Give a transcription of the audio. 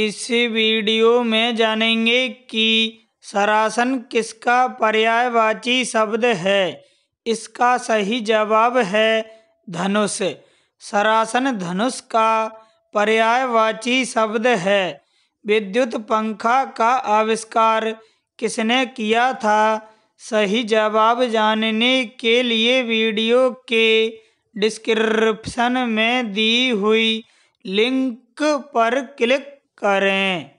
इस वीडियो में जानेंगे कि सरासन किसका पर्यायवाची शब्द है इसका सही जवाब है धनुष सरासन धनुष का पर्यायवाची शब्द है विद्युत पंखा का आविष्कार किसने किया था सही जवाब जानने के लिए वीडियो के डिस्क्रिप्शन में दी हुई लिंक पर क्लिक करें